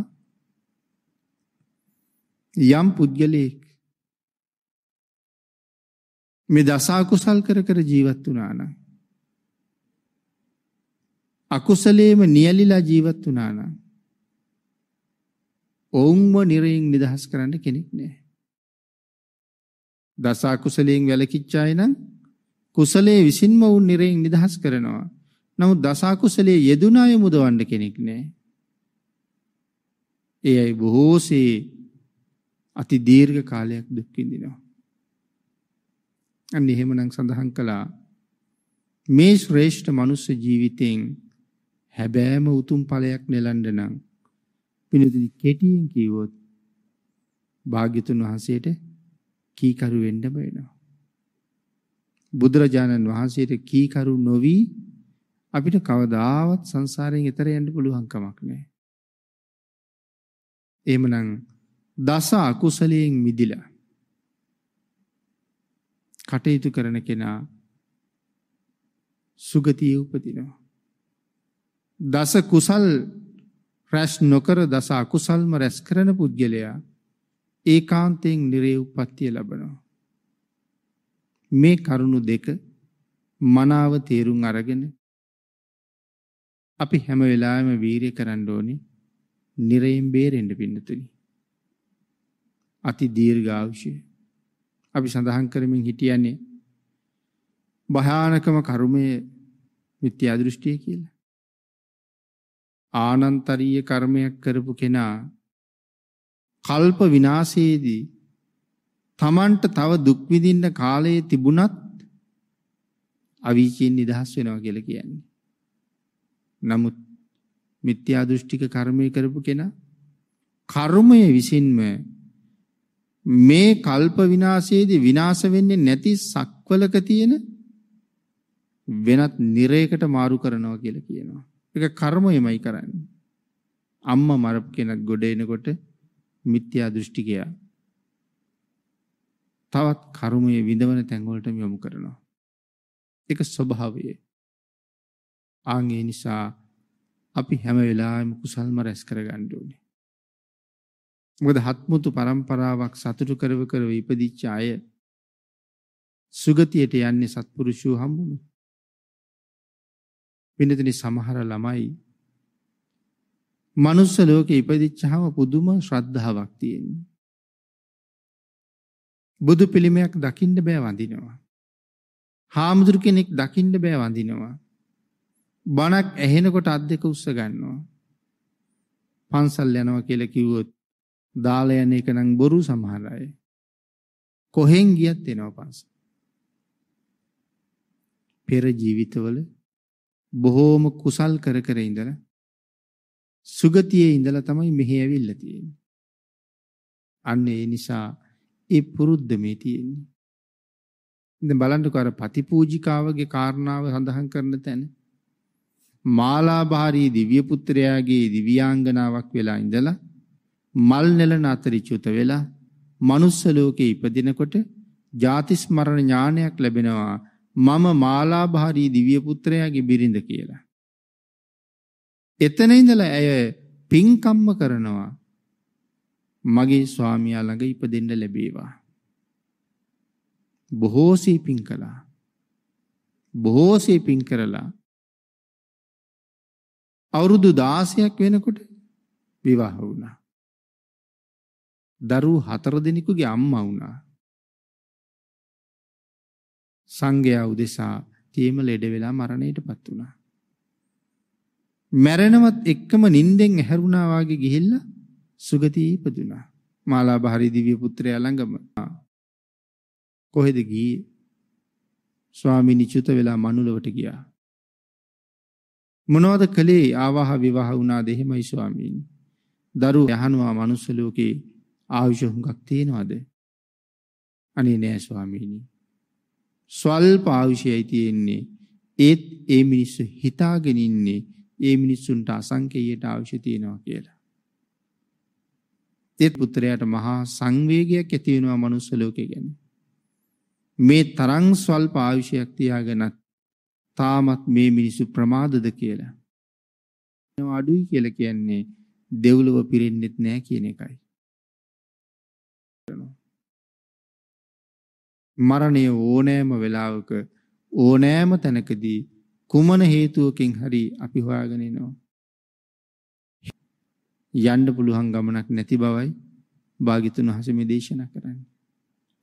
යම් පුද්ගලයෙක් මේ දස අකුසල් කර කර ජීවත් වුණා නම් අකුසලේම නියලිලා ජීවත් වුණා නම් ඔවුන්ව නිරයෙන් නිදහස් කරන්න කෙනෙක් නෑ. දස අකුසලයෙන් වැළකිච්චාය නම් කුසලයේ විසින්ම ඔවුන් නිරයෙන් නිදහස් කරනවා. නමුත් දස අකුසලයේ යෙදුන අය මුදවන්න කෙනෙක් නෑ. ඒ අය බොහෝසේ අති දීර්ඝ කාලයක් දුක් විඳිනවා. අන්න එහෙමනම් සඳහන් කළා මේ ශ්‍රේෂ්ඨ මනුස්ස ජීවිතෙන් හැබෑම උතුම් ඵලයක් නෙලන්න නම් පිළිතුරු කෙටියෙන් කිව්වොත් භාග්‍යතුන් වහන්සේට කීකරු වෙන්න බෑනවා. බුදුරජාණන් වහන්සේට කීකරු නොවි අපිට කවදාවත් සංසාරයෙන් එතර යන්න පුළුවන් කමක් නැහැ. එහෙමනම් දස අකුසලයෙන් මිදිලා කටයුතු කරන කෙනා සුගතිය උපදිනවා. දස කුසල් රැස් නොකර දස අකුසල්ම රැස් කරන පුද්ගලයා ඒකාන්තයෙන් නිරේ උප්පත්තිය ලබනවා. මේ කරුණු දෙක මනාව තේරුම් අරගෙන අපි හැම වෙලාවෙම වීරිය කරන්න ඕනේ නිරයෙන් බේරෙන්න පින්නතුනි. අති දීර්ඝායුෂය. අපි සඳහන් කරමින් හිටියන්නේ භයානකම කර්මයේ මිත්‍යා දෘෂ්ටිය කියලා. ආනන්තරීය කර්මයක් කරපු කෙනා කල්ප විනාශයේදී තමන්ට තව දුක් විඳින්න කාලයේ තිබුණත් අවීචින් නිදහස් වෙනවා කියලා කියන්නේ. නමුත් මිත්‍යා දෘෂ්ටික කර්මය කරපු කෙනා කර්මය විසින්ම මේ කල්ප විනාශයේදී විනාශ වෙන්නේ නැති සක්වලක තියෙන වෙනත් නිරයකට මාරු කරනවා කියලා කියනවා. ඒක කර්මයමයි කරන්නේ. අම්මා මරපු කෙනත් ගොඩ එනකොට මිත්‍යා දෘෂ්ටිකයා තවත් කර්මයේ විඳවන තැන් වලට යොමු කරනවා. ඒක ස්වභාවය. ආන් ඒ නිසා අපි හැම වෙලාවෙම කුසල්ම රැස් කරගන්න ඕනේ. මොකද හත්මුතු પરම්පරාවක් සතුටු කරව කරව ඉපදිච්ච අය සුගතියට යන්නේ සත්පුරුෂයෝ හම්බුනේ. වෙනදෙනි සමහර ළමයි මනුස්ස ලෝකේ ඉපදිච්චාම පුදුම ශ්‍රද්ධාවක් තියෙනවා. බුදු පිළිමයක් දකින්න බෑ වඳිනවා. හාමුදුරු කෙනෙක් දකින්න බෑ වඳිනවා. බණක් ඇහෙනකොට අත් දෙක උස්ස ගන්නවා. පන්සල් යනවා කියලා කිව්වොත් දාලා යන එක නම් බොරු සමහර අය. කොහෙන් ගියත් එනවා පන්සල්. පෙර ජීවිතවල බොහෝම කුසල් කර කර ඉඳලා සුගතියේ ඉඳලා තමයි මෙහි ඇවිල්ලා තියෙන්නේ. අන්න ඒ නිසා ඒ පුරුද්ද මේ තියෙන්නේ. ඉතින් බලන්නකෝ අර පතිපූජිකාවගේ කාරණාව සඳහන් කරන තැන මාලාභාරී දිව්‍ය පුත්‍රයාගේ දිව්‍යාංගනාවක් වෙලා ඉඳලා මල් නෙලන අතරිචුත වෙලා manuss ලෝකේ ඉපදිනකොට ජාති ස්මරණ ඥානයක් ලැබෙනවා මම මාලාභාරී දිව්‍ය පුත්‍රයාගේ බිරිඳ කියලා. එතන ඉඳලා ඇය පින්කම්ම කරනවා මගේ ස්වාමියා ළඟ ඉපදෙන්න ලැබේවා. බොහෝසේ පින් කළා. බොහෝසේ පින් කරලා අවුරුදු 16ක් වෙනකොට විවාහ වුණා. දරු හතර දෙනෙකුගේ අම්මා වුණා. සංඝයා උදෙසා තේම ලෙඩ වෙලා මරණයටපත් වුණා. මැරෙනවත් එක්කම නිින්දෙන් ඇහැරුණා වාගේ ගිහිල්ලා සුගතිය ඉපදුනා. මාලාභාරි දිව්‍ය පුත්‍රයා ළඟම කොහෙද ගියේ? ස්වාමිනී චුත වෙලා මනුලවට ගියා. මොනවද කළේ ආවාහ විවාහ වුණාද එහෙමයි ස්වාමීනි. දරු යහනවා මනුස්ස ලෝකේ ආයුෂ හුඟක් තියෙනවද? අනේ නෑ ස්වාමීනි. ස්වල්ප ආයුෂයයි තියෙන්නේ. ඒත් ඒ මිනිස්සු හිතාගෙන ඉන්නේ ඒ මිනිස්සුන්ට අසංකේයයට අවශ්‍ය තියෙනවා කියලා. ඒත් පුත්‍රයාට මහා සංවේගයක් ඇති වෙනවා මනුස්ස ලෝකේ ගැන. මේ තරම් ස්වල්ප ආයුෂයක් තියාගෙනත් තාමත් මේ මිනිස්සු ප්‍රමාදද කියලා. එනවා අඩුයි කියලා කියන්නේ දෙව්ලොව පිරෙන්නෙත් නැහැ කියන එකයි. මරණය ඕනෑම වෙලාවක ඕනෑම තැනකදී කුමන හේතුවකින් හරි අපි හොයාගෙන එනවා. යන්න පුළුවන් ගමනක් නැති බවයි භාග්‍යතුන් වහන්සේ මේ දේශනා කරන්නේ.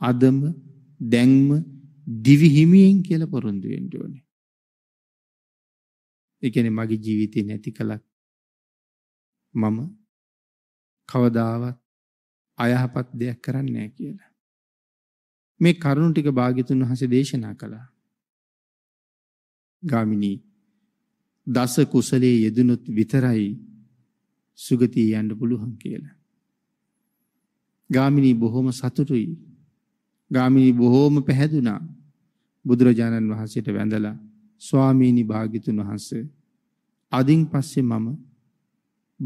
අදම දැන්ම දිවි හිමියෙන් කියලා පොරොන්දු වෙන්න ඕනේ. ඒ කියන්නේ මගේ ජීවිතේ නැති කලක් මම කවදාවත් අයහපත් දෙයක් කරන්නේ නැහැ කියලා. මේ කරුණු ටික භාග්‍යතුන් වහන්සේ දේශනා කළා. ගාමිණී දස කුසලයේ යෙදුනොත් විතරයි සුගතිය යන්න පුළුවන් කියලා. ගාමිණී බොහොම සතුටුයි. ගාමිණී බොහොම පැහැදුනා. බුදුරජාණන් වහන්සේට වැඳලා ස්වාමීනි භාග්‍යතුන් වහන්සේ අදින් පස්සේ මම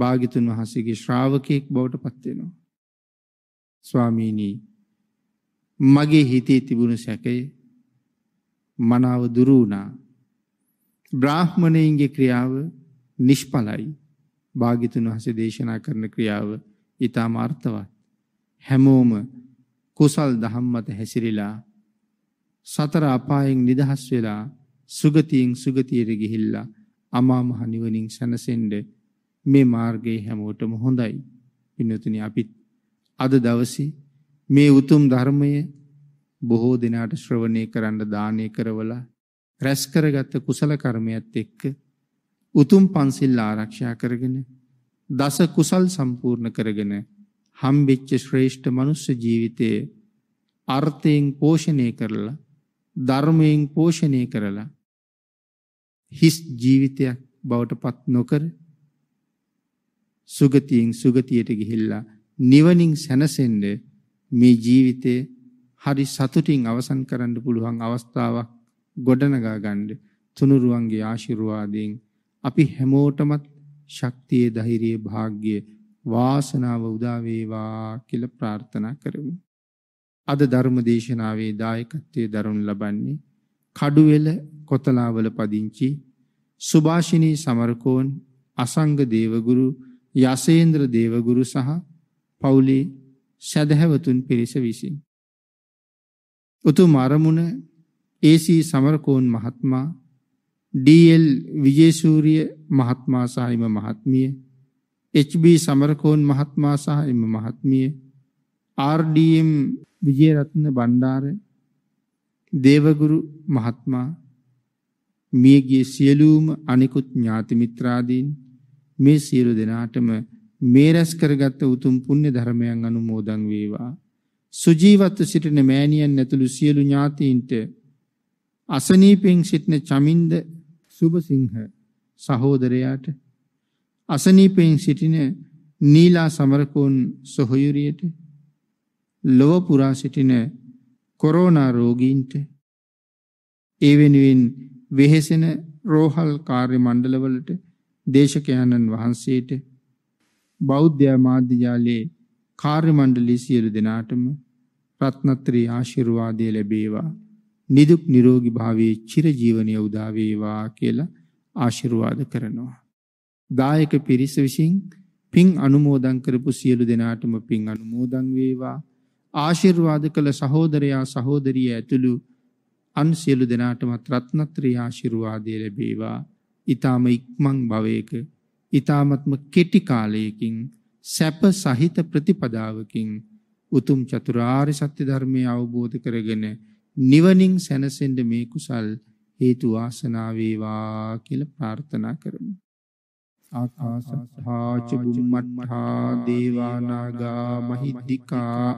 භාග්‍යතුන් වහන්සේගේ ශ්‍රාවකයෙක් බවට පත් වෙනවා. ස්වාමීනි මගේ හිතේ තිබුණු සැකය මනාව දුරු වුණා. බ්‍රාහ්මණයින්ගේ ක්‍රියාව නිෂ්ඵලයි. භාග්‍යතුන් වහන්සේ දේශනා කරන ක්‍රියාව ඊටම අර්ථවත්. හැමෝම කුසල් දහම් මත හැසිරීලා සතර අපායෙන් නිදහස් වෙලා සුගතියෙන් සුගතියට ගිහිල්ලා අමා මහ නිවනින් සැනසෙන්න මේ මාර්ගයේ හැමෝටම හොඳයි. පින්වතුනි අපිත් අද දවසේ මේ උතුම් ධර්මය බොහෝ දිනාට ශ්‍රවණය කරන්න දානය කරවලා රැස් කරගත් කුසල කර්මයක් එක්ක උතුම් පන්සිල් ආරක්ෂා කරගෙන දස කුසල් සම්පූර්ණ කරගෙන හම්බෙච්ච ශ්‍රේෂ්ඨ මනුස්ස ජීවිතයේ අර්ථයෙන් පෝෂණය කරලා ධර්මයෙන් පෝෂණය කරලා හිස් ජීවිතයක් බවට පත් නොකර සුගතියෙන් සුගතියට ගිහිල්ලා නිවනින් සැනසෙන්න මේ ජීවිතය හරි සතුටින් අවසන් කරන්න පුළුවන් අවස්ථාවක් ගොඩනගා ගන්න තුනුරුවන්ගේ ආශිර්වාදයෙන් අපි හැමෝටමත් ශක්තිය ධෛර්යය වාග්ය වාසනාව උදා වේවා කියලා ප්‍රාර්ථනා කරමු. අද ධර්ම දේශනාවේ දායකත්වයේ දරනු ලබන්නේ කඩුවෙල කොතලාවල පදිංචි සුභාෂිනී සමරකෝන් අසංග දේවගුරු යසේන්ද්‍ර දේවගුරු සහ පවුලේ සැදැහැවතුන් පිරිස විසින්. උතුම් අරමුණ ඒසී සමරකෝන් මහත්මා ඩල් විජේසූරිය මහත්මා සහ එම මහත්මිය HB සමරකෝන් මහත්මා සහ එම මහත්මිය RDM විජේරත්න බණ්ඩාර දේවගුරු මහත්මයා මියගිය සියලුම අනිකුත් ඥාති මිත්‍රාදීන් මේ සියලු දෙනාටම මේ රැස් කරගත් උතුම් පුණ්‍ය ධර්මයන් අනුමෝදන් වේවා සුජීවත්ව සිටින මෑණියන් ඇතුළු සියලු ඥාතීන්ට අසනීපෙන් සිටින චමින්ද සුභසිංහ සහෝදරයාට අසනීපෙන් සිටින නීලා සමරකෝන් සොහොයුරියට ලොව පුරා සිටින කොරෝනා රෝගීන්ට ඒ වෙනුවෙන් වෙහෙසෙන රෝහල් කාර්ය මණ්ඩලවලට දේශකයන්න් වහන්සේට බෞද්ධ මාධ්‍ය ජාලයේ කාර්ය මණ්ඩලී සියලු දෙනාටම රත්නත්‍රි ආශිර්වාදය ලැබේවා නිදුක් නිරෝගී භාවයේ චිරජීවනය උදා වේවා කියලා ආශිර්වාද කරනවා දායක පිරිස විසින් පින් අනුමෝදන් කරපු සියලු දෙනාටම පින් අනුමෝදන් වේවා ආශිර්වාද කළ සහෝදරයා සහෝදරිය ඇතුළු අන් සියලු දෙනාටමත් රත්නත්‍රී ආශිර්වාදය ලැබේවා. ඊ타ම ඉක්මන් භවයක ඊ타මත්ම කෙටි කාලයකින් සැප සහිත ප්‍රතිපදාවකින් උතුම් චතුරාර්ය සත්‍ය ධර්මය අවබෝධ කරගෙන නිවනින් සැනසෙන්න මේ කුසල් හේතු වාසනා වේවා කියලා ප්‍රාර්ථනා කරමු. ආකාසත්තා ච බුම්මත්තා දේවානාගා මහිද්దికා